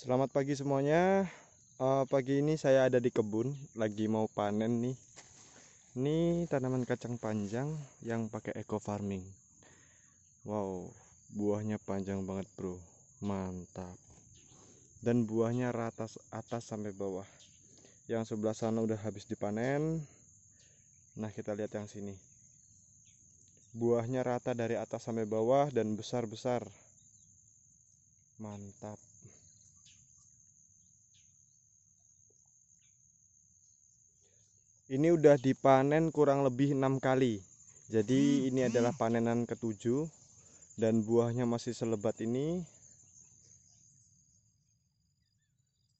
Selamat pagi semuanya. Uh, pagi ini saya ada di kebun, lagi mau panen nih. Ini tanaman kacang panjang yang pakai eco farming. Wow, buahnya panjang banget bro, mantap. Dan buahnya rata atas sampai bawah. Yang sebelah sana udah habis dipanen. Nah kita lihat yang sini. Buahnya rata dari atas sampai bawah dan besar besar. Mantap. ini udah dipanen kurang lebih enam kali jadi hmm, ini hmm. adalah panenan ketujuh dan buahnya masih selebat ini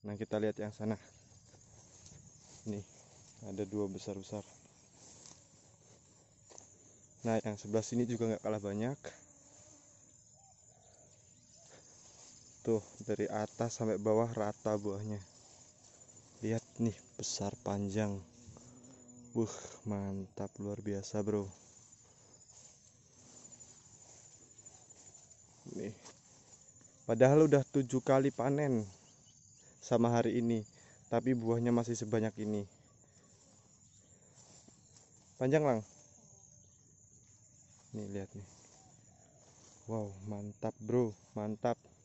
nah kita lihat yang sana nih ada dua besar-besar nah yang sebelah sini juga nggak kalah banyak tuh dari atas sampai bawah rata buahnya lihat nih besar panjang Wuh, mantap luar biasa, Bro. Nih. Padahal udah tujuh kali panen sama hari ini, tapi buahnya masih sebanyak ini. Panjang, Lang. Nih, lihat nih. Wow, mantap, Bro. Mantap.